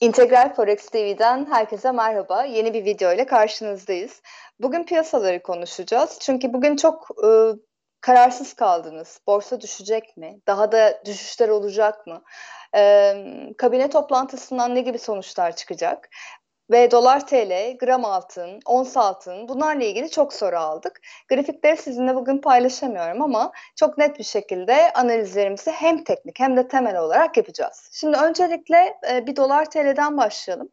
İntegral Forex TV'den herkese merhaba. Yeni bir video ile karşınızdayız. Bugün piyasaları konuşacağız. Çünkü bugün çok e, kararsız kaldınız. Borsa düşecek mi? Daha da düşüşler olacak mı? E, kabine toplantısından ne gibi sonuçlar çıkacak? ve dolar TL, gram altın, ons altın bunlarla ilgili çok soru aldık. Grafikleri sizinle bugün paylaşamıyorum ama çok net bir şekilde analizlerimizi hem teknik hem de temel olarak yapacağız. Şimdi öncelikle e, bir dolar TL'den başlayalım.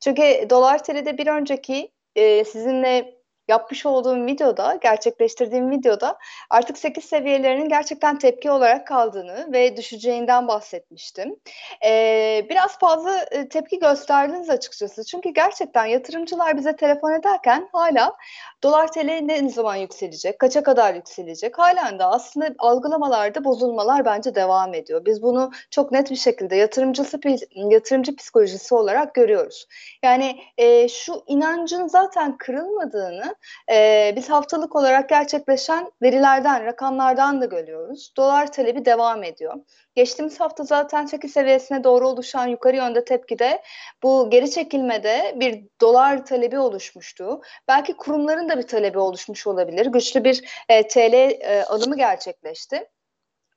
Çünkü dolar TL'de bir önceki e, sizinle yapmış olduğum videoda, gerçekleştirdiğim videoda artık 8 seviyelerinin gerçekten tepki olarak kaldığını ve düşeceğinden bahsetmiştim. Ee, biraz fazla e, tepki gösterdiniz açıkçası. Çünkü gerçekten yatırımcılar bize telefon ederken hala dolar TL ne zaman yükselecek, kaça kadar yükselecek halen de aslında algılamalarda bozulmalar bence devam ediyor. Biz bunu çok net bir şekilde yatırımcısı yatırımcı psikolojisi olarak görüyoruz. Yani e, şu inancın zaten kırılmadığını e, biz haftalık olarak gerçekleşen verilerden, rakamlardan da görüyoruz. Dolar talebi devam ediyor. Geçtiğimiz hafta zaten 8 seviyesine doğru oluşan yukarı yönde tepkide bu geri çekilmede bir dolar talebi oluşmuştu. Belki kurumların da bir talebi oluşmuş olabilir. Güçlü bir e, TL e, alımı gerçekleşti.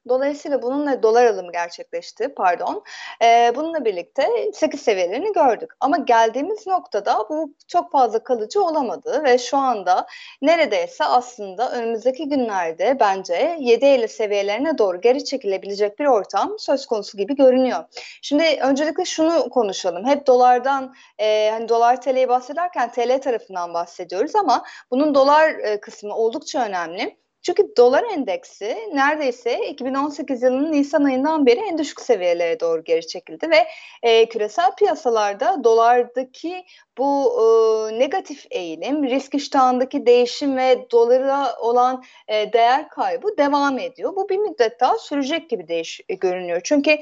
Dolayısıyla bununla dolar alımı gerçekleşti pardon. Ee, bununla birlikte 8 seviyelerini gördük. Ama geldiğimiz noktada bu çok fazla kalıcı olamadı ve şu anda neredeyse aslında önümüzdeki günlerde bence 7.50 seviyelerine doğru geri çekilebilecek bir ortam söz konusu gibi görünüyor. Şimdi öncelikle şunu konuşalım. Hep dolardan e, hani dolar TL'yi bahsederken TL tarafından bahsediyoruz ama bunun dolar e, kısmı oldukça önemli. Çünkü dolar endeksi neredeyse 2018 yılının Nisan ayından beri en düşük seviyelere doğru geri çekildi ve e, küresel piyasalarda dolardaki bu e, negatif eğilim, risk iştahındaki değişim ve dolara olan e, değer kaybı devam ediyor. Bu bir müddet daha sürecek gibi değiş e, görünüyor. Çünkü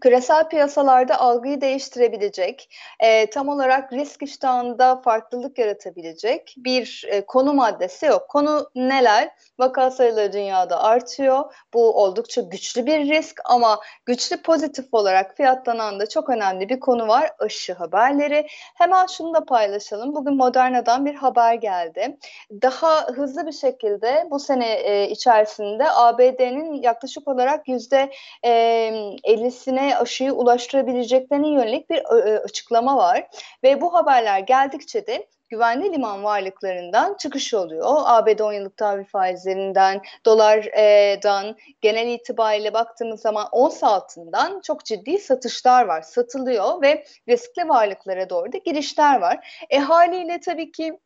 küresel piyasalarda algıyı değiştirebilecek, e, tam olarak risk iştahında farklılık yaratabilecek bir e, konu maddesi yok. Konu neler? Vaka sayıları dünyada artıyor. Bu oldukça güçlü bir risk ama güçlü pozitif olarak fiyatlanan da çok önemli bir konu var. Aşı haberleri. Hemen şunu da paylaşalım. Bugün Moderna'dan bir haber geldi. Daha hızlı bir şekilde bu sene e, içerisinde ABD'nin yaklaşık olarak yüzde %50'sine e, dünyaya aşıyı ulaştırabileceklerine yönelik bir açıklama var ve bu haberler geldikçe de güvenli liman varlıklarından çıkış oluyor. ABD 10 yıllık tahvil faizlerinden, dolardan e, genel itibariyle baktığımız zaman ons altından çok ciddi satışlar var. Satılıyor ve riskli varlıklara doğru da girişler var. E haliyle tabii ki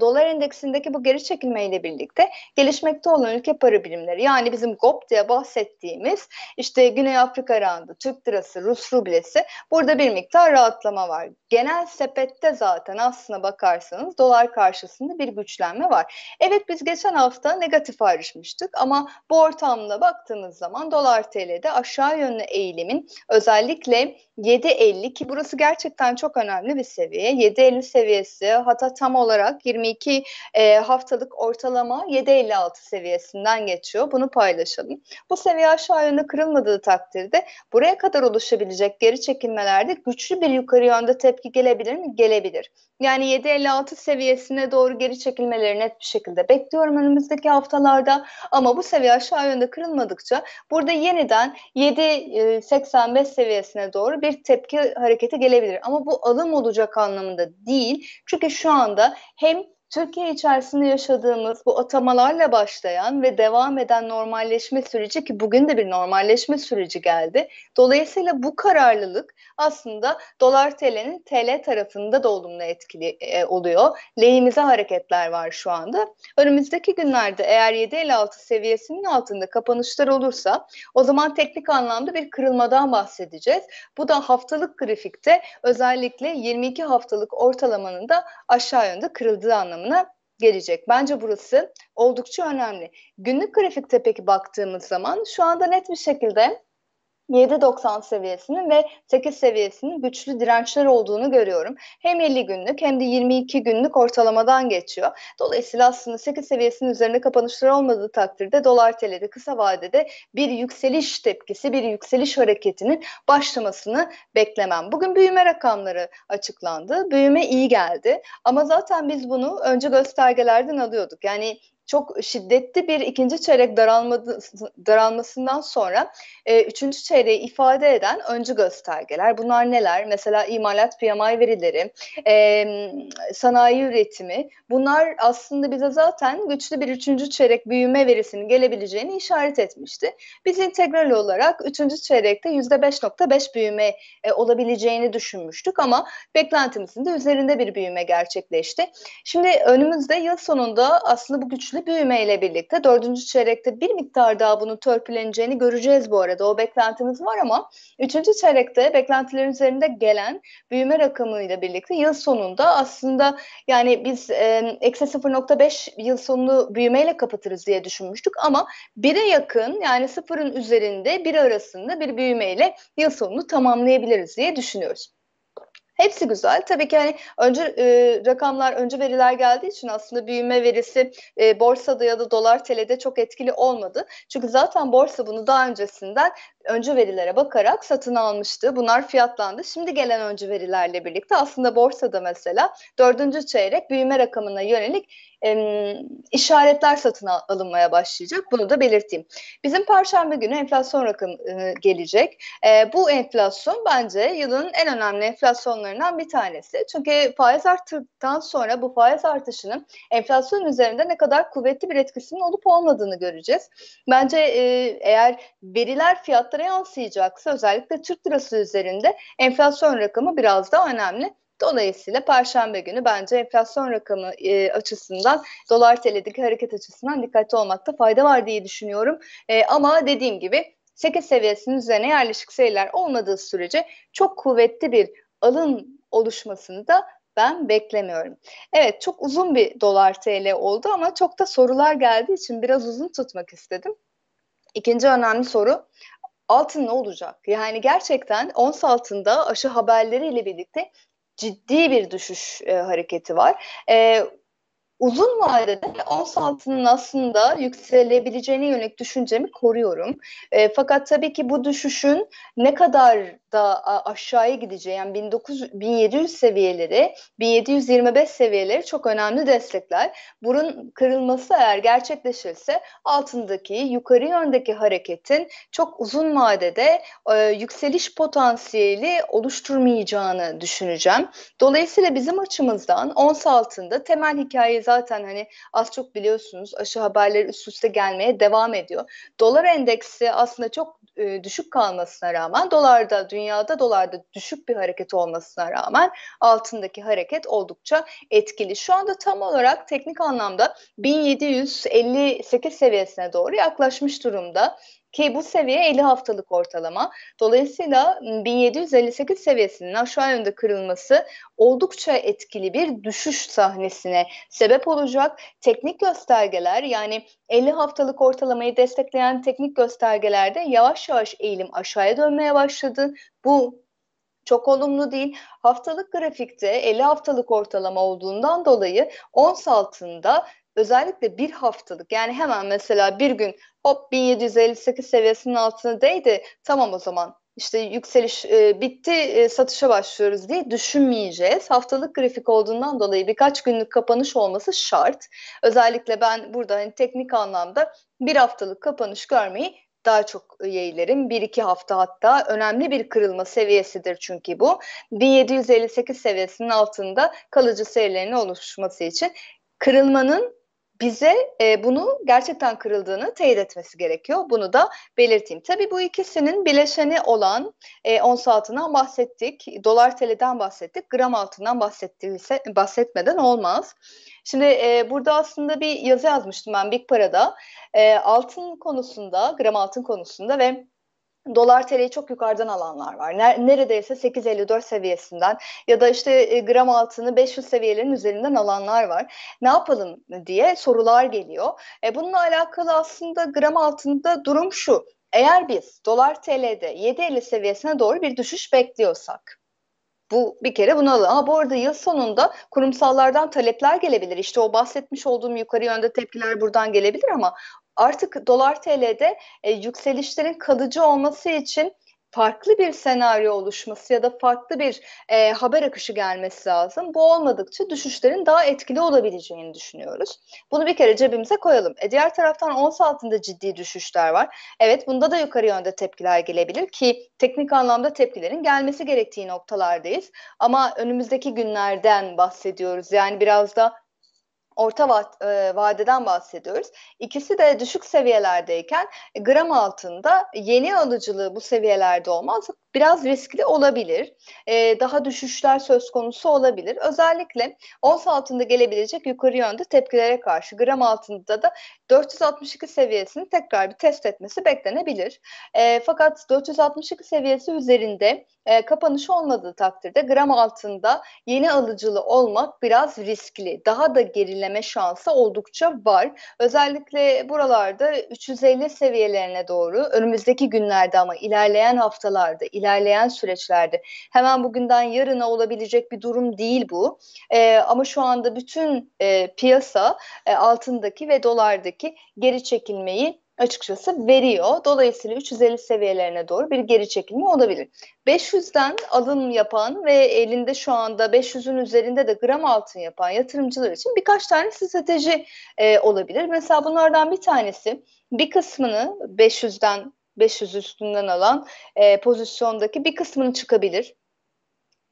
dolar endeksindeki bu geri çekilmeyle birlikte gelişmekte olan ülke para birimleri yani bizim GOP diye bahsettiğimiz işte Güney Afrika randı, Türk lirası, Rus rublesi burada bir miktar rahatlama var. Genel sepette zaten aslına bakarsanız dolar karşısında bir güçlenme var. Evet biz geçen hafta negatif ayrışmıştık ama bu ortamda baktığınız zaman dolar TL'de aşağı yönlü eğilimin özellikle 7.50 ki burası gerçekten çok önemli bir seviye. 7.50 seviyesi hatta tam olarak 20 2022 e, haftalık ortalama 7.56 seviyesinden geçiyor. Bunu paylaşalım. Bu seviye aşağı yönde kırılmadığı takdirde buraya kadar oluşabilecek geri çekilmelerde güçlü bir yukarı yönde tepki gelebilir mi? Gelebilir. Yani 7.56 seviyesine doğru geri çekilmeleri net bir şekilde bekliyorum önümüzdeki haftalarda. Ama bu seviye aşağı yönde kırılmadıkça burada yeniden 7.85 e, seviyesine doğru bir tepki hareketi gelebilir. Ama bu alım olacak anlamında değil. Çünkü şu anda hem Türkiye içerisinde yaşadığımız bu atamalarla başlayan ve devam eden normalleşme süreci ki bugün de bir normalleşme süreci geldi. Dolayısıyla bu kararlılık aslında dolar TL'nin TL tarafında da olumlu etkili e, oluyor. Lehimize hareketler var şu anda. Önümüzdeki günlerde eğer 7.56 seviyesinin altında kapanışlar olursa o zaman teknik anlamda bir kırılmadan bahsedeceğiz. Bu da haftalık grafikte özellikle 22 haftalık ortalamanın da aşağı yönde kırıldığı anlamına anlamına gelecek. Bence burası oldukça önemli. Günlük grafikte peki baktığımız zaman şu anda net bir şekilde 7.90 seviyesinin ve 8 seviyesinin güçlü dirençler olduğunu görüyorum. Hem 50 günlük hem de 22 günlük ortalamadan geçiyor. Dolayısıyla aslında 8 seviyesinin üzerinde kapanışlar olmadığı takdirde dolar TL'de kısa vadede bir yükseliş tepkisi, bir yükseliş hareketinin başlamasını beklemem. Bugün büyüme rakamları açıklandı. Büyüme iyi geldi ama zaten biz bunu önce göstergelerden alıyorduk. Yani çok şiddetli bir ikinci çeyrek daralmadı, daralmasından sonra e, üçüncü çeyreği ifade eden öncü göstergeler. Bunlar neler? Mesela imalat PMI verileri, e, sanayi üretimi. Bunlar aslında bize zaten güçlü bir üçüncü çeyrek büyüme verisinin gelebileceğini işaret etmişti. Biz integral olarak üçüncü çeyrekte yüzde beş nokta beş büyüme e, olabileceğini düşünmüştük ama beklentimizin de üzerinde bir büyüme gerçekleşti. Şimdi önümüzde yıl sonunda aslında bu güçlü hızlı büyümeyle birlikte dördüncü çeyrekte bir miktar daha bunun törpüleneceğini göreceğiz bu arada. O beklentimiz var ama üçüncü çeyrekte beklentilerin üzerinde gelen büyüme rakamıyla birlikte yıl sonunda aslında yani biz e, eksi 0.5 yıl sonunu büyümeyle kapatırız diye düşünmüştük ama 1'e yakın yani sıfırın üzerinde bir arasında bir büyümeyle yıl sonunu tamamlayabiliriz diye düşünüyoruz. Hepsi güzel. Tabii ki hani önce e, rakamlar, önce veriler geldiği için aslında büyüme verisi e, borsada ya da dolar telede çok etkili olmadı. Çünkü zaten borsa bunu daha öncesinden öncü verilere bakarak satın almıştı. Bunlar fiyatlandı. Şimdi gelen öncü verilerle birlikte aslında borsada mesela dördüncü çeyrek büyüme rakamına yönelik e, işaretler satın alınmaya başlayacak. Bunu da belirteyim. Bizim Perşembe günü enflasyon rakamı e, gelecek. E, bu enflasyon bence yılın en önemli enflasyonlarından bir tanesi. Çünkü faiz arttıktan sonra bu faiz artışının enflasyon üzerinde ne kadar kuvvetli bir etkisinin olup olmadığını göreceğiz. Bence e, eğer veriler fiyatlar fiyatlara yansıyacaksa özellikle Türk lirası üzerinde enflasyon rakamı biraz daha önemli. Dolayısıyla Perşembe günü bence enflasyon rakamı e, açısından dolar TL'deki hareket açısından dikkatli olmakta fayda var diye düşünüyorum. E, ama dediğim gibi 8 seviyesinin üzerine yerleşik sayılar olmadığı sürece çok kuvvetli bir alın oluşmasını da ben beklemiyorum. Evet çok uzun bir dolar TL oldu ama çok da sorular geldiği için biraz uzun tutmak istedim. İkinci önemli soru altın ne olacak? Yani gerçekten ons altında aşı haberleriyle birlikte ciddi bir düşüş e, hareketi var. E, uzun vadede ons altının aslında yükselebileceğine yönelik düşüncemi koruyorum. E, fakat tabii ki bu düşüşün ne kadar da aşağıya gideceği yani 1900, 1700 seviyeleri 1725 seviyeleri çok önemli destekler. Burun kırılması eğer gerçekleşirse altındaki yukarı yöndeki hareketin çok uzun vadede e, yükseliş potansiyeli oluşturmayacağını düşüneceğim. Dolayısıyla bizim açımızdan ons altında temel hikaye zaten hani az çok biliyorsunuz aşı haberleri üst üste gelmeye devam ediyor. Dolar endeksi aslında çok e, düşük kalmasına rağmen dolarda dünyada dolarda düşük bir hareket olmasına rağmen altındaki hareket oldukça etkili. Şu anda tam olarak teknik anlamda 1758 seviyesine doğru yaklaşmış durumda. Ki bu seviye 50 haftalık ortalama. Dolayısıyla 1758 ıı, seviyesinin aşağı yönde kırılması oldukça etkili bir düşüş sahnesine sebep olacak. Teknik göstergeler yani 50 haftalık ortalamayı destekleyen teknik göstergelerde yavaş yavaş eğilim aşağıya dönmeye başladı. Bu çok olumlu değil. Haftalık grafikte 50 haftalık ortalama olduğundan dolayı ons altında özellikle bir haftalık yani hemen mesela bir gün hop 1758 seviyesinin altına değdi tamam o zaman işte yükseliş e, bitti e, satışa başlıyoruz diye düşünmeyeceğiz. Haftalık grafik olduğundan dolayı birkaç günlük kapanış olması şart. Özellikle ben burada hani teknik anlamda bir haftalık kapanış görmeyi daha çok yeğlerim. Bir iki hafta hatta önemli bir kırılma seviyesidir çünkü bu. 1758 seviyesinin altında kalıcı seyirlerin oluşması için kırılmanın bize e, bunu gerçekten kırıldığını teyit etmesi gerekiyor. Bunu da belirteyim. Tabii bu ikisinin bileşeni olan e, ons altından bahsettik, dolar telden bahsettik, gram altından bahsettiyse bahsetmeden olmaz. Şimdi e, burada aslında bir yazı yazmıştım ben Big Para'da. E, altın konusunda, gram altın konusunda ve dolar TL'yi çok yukarıdan alanlar var. Neredeyse 8.54 seviyesinden ya da işte e, gram altını 500 seviyelerin üzerinden alanlar var. Ne yapalım diye sorular geliyor. E, bununla alakalı aslında gram altında durum şu. Eğer biz dolar TL'de 7.50 seviyesine doğru bir düşüş bekliyorsak bu bir kere bunu alın. Ama bu arada yıl sonunda kurumsallardan talepler gelebilir. İşte o bahsetmiş olduğum yukarı yönde tepkiler buradan gelebilir ama Artık dolar TL'de e, yükselişlerin kalıcı olması için farklı bir senaryo oluşması ya da farklı bir e, haber akışı gelmesi lazım. Bu olmadıkça düşüşlerin daha etkili olabileceğini düşünüyoruz. Bunu bir kere cebimize koyalım. E, diğer taraftan ons altında ciddi düşüşler var. Evet bunda da yukarı yönde tepkiler gelebilir ki teknik anlamda tepkilerin gelmesi gerektiği noktalardayız. Ama önümüzdeki günlerden bahsediyoruz. Yani biraz da orta va- e, vadeden bahsediyoruz. İkisi de düşük seviyelerdeyken e, gram altında yeni alıcılığı bu seviyelerde olmaz. Biraz riskli olabilir. E, daha düşüşler söz konusu olabilir. Özellikle ons altında gelebilecek yukarı yönde tepkilere karşı gram altında da 462 seviyesini tekrar bir test etmesi beklenebilir. E, fakat 462 seviyesi üzerinde e, kapanışı olmadığı takdirde gram altında yeni alıcılı olmak biraz riskli. Daha da gerileme şansı oldukça var. Özellikle buralarda 350 seviyelerine doğru önümüzdeki günlerde ama ilerleyen haftalarda, ilerleyen süreçlerde hemen bugünden yarına olabilecek bir durum değil bu. E, ama şu anda bütün e, piyasa e, altındaki ve dolardaki geri çekilmeyi açıkçası veriyor. Dolayısıyla 350 seviyelerine doğru bir geri çekilme olabilir. 500'den alım yapan ve elinde şu anda 500'ün üzerinde de gram altın yapan yatırımcılar için birkaç tane strateji e, olabilir. Mesela bunlardan bir tanesi bir kısmını 500'den 500 üstünden alan e, pozisyondaki bir kısmını çıkabilir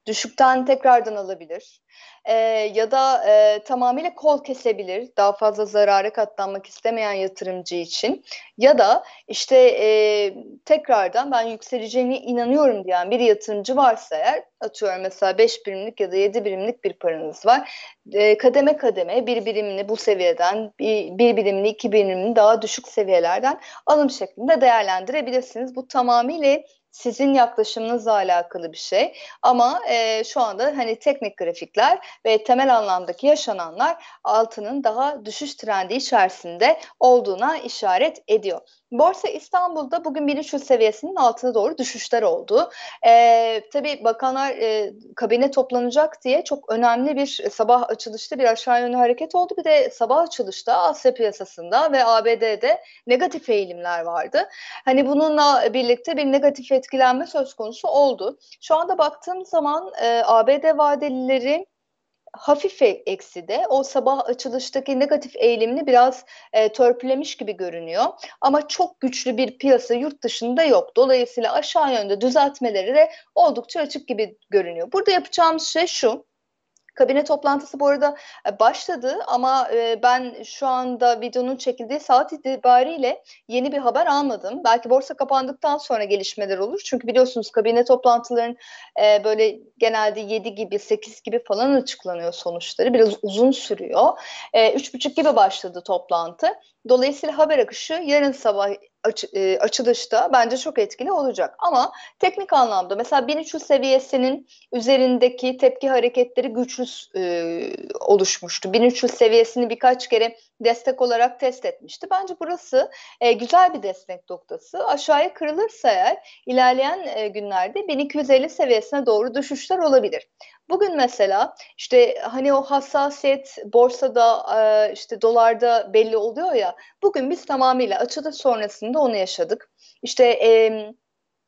düşükten tekrardan alabilir e, ya da e, tamamıyla kol kesebilir daha fazla zarara katlanmak istemeyen yatırımcı için ya da işte e, tekrardan ben yükseleceğine inanıyorum diyen bir yatırımcı varsa eğer atıyorum mesela 5 birimlik ya da 7 birimlik bir paranız var e, kademe kademe bir birimini bu seviyeden bir, bir birimini iki birimini daha düşük seviyelerden alım şeklinde değerlendirebilirsiniz bu tamamıyla sizin yaklaşımınızla alakalı bir şey. Ama e, şu anda hani teknik grafikler ve temel anlamdaki yaşananlar altının daha düşüş trendi içerisinde olduğuna işaret ediyor. Borsa İstanbul'da bugün bilinçli seviyesinin altına doğru düşüşler oldu. E, tabii bakanlar e, kabine toplanacak diye çok önemli bir sabah açılışta bir aşağı yönlü hareket oldu. Bir de sabah açılışta Asya piyasasında ve ABD'de negatif eğilimler vardı. Hani bununla birlikte bir negatif etkilenme söz konusu oldu. Şu anda baktığım zaman e, ABD vadelileri hafif e, eksi de o sabah açılıştaki negatif eğilimini biraz e, törpülemiş gibi görünüyor. Ama çok güçlü bir piyasa yurt dışında yok. Dolayısıyla aşağı yönde düzeltmeleri de oldukça açık gibi görünüyor. Burada yapacağımız şey şu Kabine toplantısı bu arada e, başladı ama e, ben şu anda videonun çekildiği saat itibariyle yeni bir haber almadım. Belki borsa kapandıktan sonra gelişmeler olur. Çünkü biliyorsunuz kabine toplantıların e, böyle genelde 7 gibi 8 gibi falan açıklanıyor sonuçları. Biraz uzun sürüyor. 3.30 gibi başladı toplantı. Dolayısıyla haber akışı yarın sabah aç, e, açılışta bence çok etkili olacak. Ama teknik anlamda mesela 1300 seviyesinin üzerindeki tepki hareketleri güçlü e, oluşmuştu. 1300 seviyesini birkaç kere destek olarak test etmişti. Bence burası e, güzel bir destek noktası. Aşağıya kırılırsa eğer ilerleyen e, günlerde 1250 seviyesine doğru düşüşler olabilir. Bugün mesela işte hani o hassasiyet borsada e, işte dolarda belli oluyor ya. Bugün biz tamamıyla açılış sonrasında onu yaşadık. İşte eee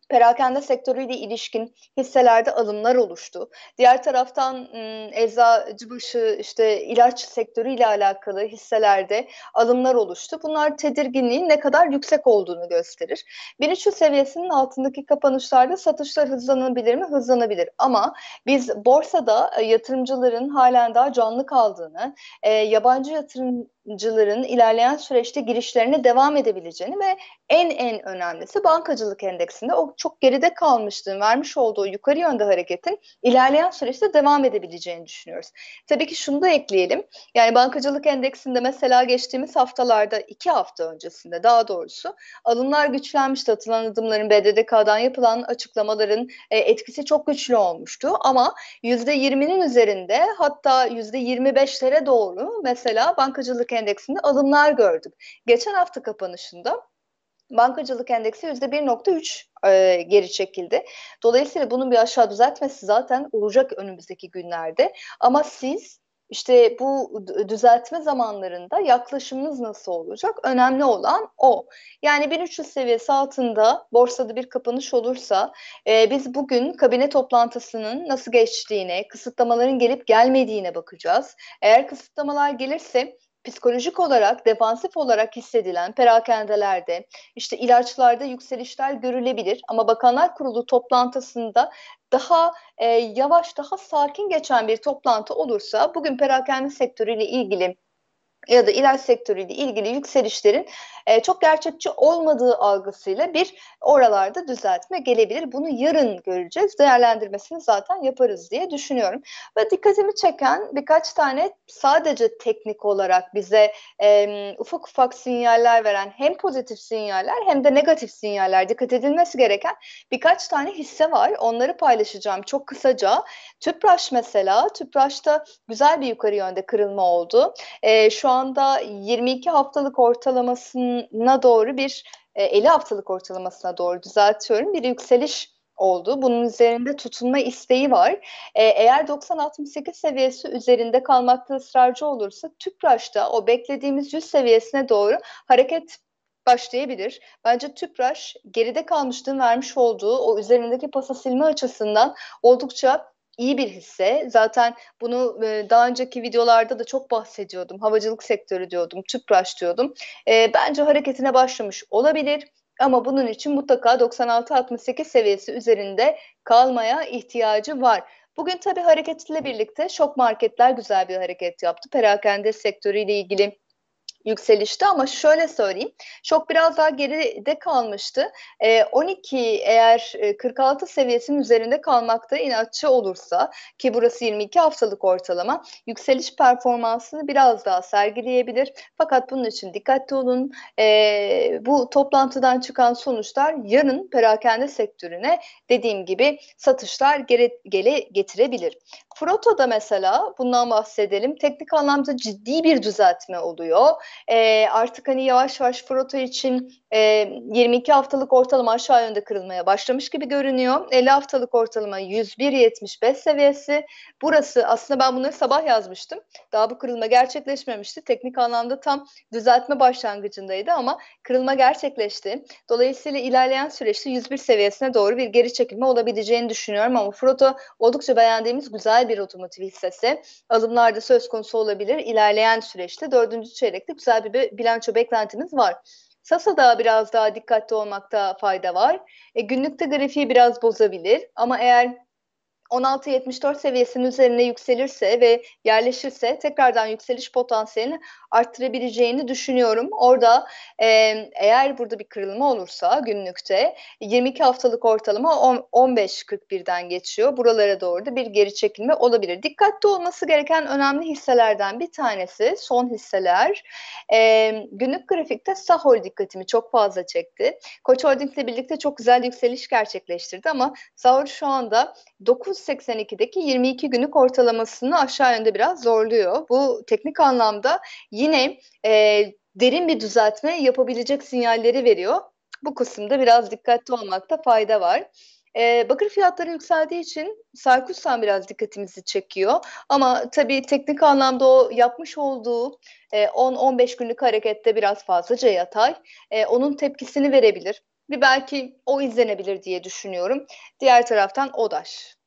perakende sektörüyle ilişkin hisselerde alımlar oluştu. Diğer taraftan eczacıbaşı işte ilaç sektörüyle alakalı hisselerde alımlar oluştu. Bunlar tedirginliğin ne kadar yüksek olduğunu gösterir. 1300 seviyesinin altındaki kapanışlarda satışlar hızlanabilir mi? Hızlanabilir. Ama biz borsada ıı, yatırımcıların halen daha canlı kaldığını, ıı, yabancı yatırım bankacıların ilerleyen süreçte girişlerine devam edebileceğini ve en en önemlisi bankacılık endeksinde o çok geride kalmıştı vermiş olduğu yukarı yönde hareketin ilerleyen süreçte devam edebileceğini düşünüyoruz. Tabii ki şunu da ekleyelim. Yani bankacılık endeksinde mesela geçtiğimiz haftalarda iki hafta öncesinde daha doğrusu alımlar güçlenmişti. Atılan adımların BDDK'dan yapılan açıklamaların e, etkisi çok güçlü olmuştu ama %20'nin üzerinde hatta %25'lere doğru mesela bankacılık endeksinde alımlar gördük. Geçen hafta kapanışında bankacılık endeksi %1.3 e, geri çekildi. Dolayısıyla bunun bir aşağı düzeltmesi zaten olacak önümüzdeki günlerde. Ama siz işte bu düzeltme zamanlarında yaklaşımınız nasıl olacak? Önemli olan o. Yani 1300 seviyesi altında borsada bir kapanış olursa e, biz bugün kabine toplantısının nasıl geçtiğine, kısıtlamaların gelip gelmediğine bakacağız. Eğer kısıtlamalar gelirse psikolojik olarak, defansif olarak hissedilen perakendelerde, işte ilaçlarda yükselişler görülebilir. Ama Bakanlar Kurulu toplantısında daha e, yavaş, daha sakin geçen bir toplantı olursa bugün perakende sektörüyle ilgili ya da ilaç sektörüyle ilgili yükselişlerin e, çok gerçekçi olmadığı algısıyla bir oralarda düzeltme gelebilir. Bunu yarın göreceğiz. Değerlendirmesini zaten yaparız diye düşünüyorum. Ve dikkatimi çeken birkaç tane sadece teknik olarak bize e, ufak ufak sinyaller veren hem pozitif sinyaller hem de negatif sinyaller dikkat edilmesi gereken birkaç tane hisse var. Onları paylaşacağım çok kısaca. Tüpraş mesela. Tüpraş'ta güzel bir yukarı yönde kırılma oldu. E, şu an anda 22 haftalık ortalamasına doğru bir 50 e, haftalık ortalamasına doğru düzeltiyorum. Bir yükseliş oldu. Bunun üzerinde tutunma isteği var. E, eğer 90-68 seviyesi üzerinde kalmakta ısrarcı olursa TÜPRAŞ'ta o beklediğimiz 100 seviyesine doğru hareket başlayabilir. Bence TÜPRAŞ geride kalmıştın vermiş olduğu o üzerindeki pasa silme açısından oldukça iyi bir hisse. Zaten bunu e, daha önceki videolarda da çok bahsediyordum. Havacılık sektörü diyordum, tüpraş diyordum. E, bence hareketine başlamış olabilir. Ama bunun için mutlaka 96-68 seviyesi üzerinde kalmaya ihtiyacı var. Bugün tabii hareketle birlikte şok marketler güzel bir hareket yaptı. Perakende sektörüyle ilgili Yükselişti ama şöyle söyleyeyim. Şok biraz daha geride kalmıştı. Ee, e, 12 eğer 46 seviyesinin üzerinde kalmakta inatçı olursa ki burası 22 haftalık ortalama yükseliş performansını biraz daha sergileyebilir. Fakat bunun için dikkatli olun. E, bu toplantıdan çıkan sonuçlar yarın perakende sektörüne dediğim gibi satışlar gere, gele getirebilir. Froto'da mesela bundan bahsedelim. Teknik anlamda ciddi bir düzeltme oluyor artık hani yavaş yavaş proto için e, 22 haftalık ortalama aşağı yönde kırılmaya başlamış gibi görünüyor. 50 haftalık ortalama 101.75 seviyesi. Burası aslında ben bunları sabah yazmıştım. Daha bu kırılma gerçekleşmemişti. Teknik anlamda tam düzeltme başlangıcındaydı ama kırılma gerçekleşti. Dolayısıyla ilerleyen süreçte 101 seviyesine doğru bir geri çekilme olabileceğini düşünüyorum ama Froto oldukça beğendiğimiz güzel bir otomotiv hissesi. Alımlarda söz konusu olabilir. İlerleyen süreçte dördüncü çeyrekte güzel bir bilanço beklentimiz var. Sasa'da biraz daha dikkatli olmakta fayda var. E, günlükte grafiği biraz bozabilir ama eğer 16.74 seviyesinin üzerine yükselirse ve yerleşirse tekrardan yükseliş potansiyelini arttırabileceğini düşünüyorum. Orada e, eğer burada bir kırılma olursa günlükte 22 haftalık ortalama 15.41'den geçiyor. Buralara doğru da bir geri çekilme olabilir. Dikkatli olması gereken önemli hisselerden bir tanesi son hisseler. E, günlük grafikte Sahol dikkatimi çok fazla çekti. Koç Holding ile birlikte çok güzel yükseliş gerçekleştirdi ama Sahol şu anda 9 1982'deki 22 günlük ortalamasını aşağı yönde biraz zorluyor. Bu teknik anlamda yine e, derin bir düzeltme yapabilecek sinyalleri veriyor. Bu kısımda biraz dikkatli olmakta fayda var. E, bakır fiyatları yükseldiği için Sarkus'tan biraz dikkatimizi çekiyor. Ama tabii teknik anlamda o yapmış olduğu e, 10-15 günlük harekette biraz fazlaca yatay. E, onun tepkisini verebilir. Bir belki o izlenebilir diye düşünüyorum. Diğer taraftan ODAŞ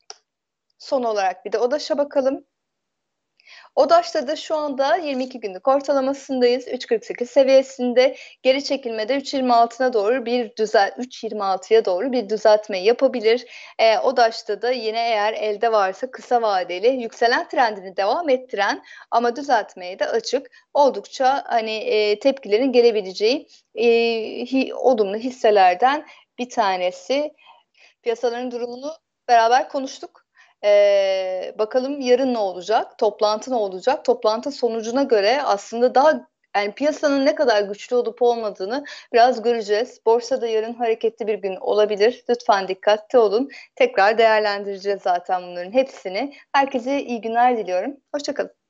son olarak bir de ODAŞ'a bakalım. ODAŞ'ta da şu anda 22 günlük ortalamasındayız. 3.48 seviyesinde geri çekilmede 3.26'na doğru bir düzel 3.26'ya doğru bir düzeltme yapabilir. E, ODAŞ'ta da yine eğer elde varsa kısa vadeli yükselen trendini devam ettiren ama düzeltmeye de açık. Oldukça hani e, tepkilerin gelebileceği e, hi, olumlu hisselerden bir tanesi. Piyasaların durumunu beraber konuştuk. Ee, bakalım yarın ne olacak? Toplantı ne olacak? Toplantı sonucuna göre aslında daha yani piyasanın ne kadar güçlü olup olmadığını biraz göreceğiz. Borsada yarın hareketli bir gün olabilir. Lütfen dikkatli olun. Tekrar değerlendireceğiz zaten bunların hepsini. Herkese iyi günler diliyorum. Hoşçakalın.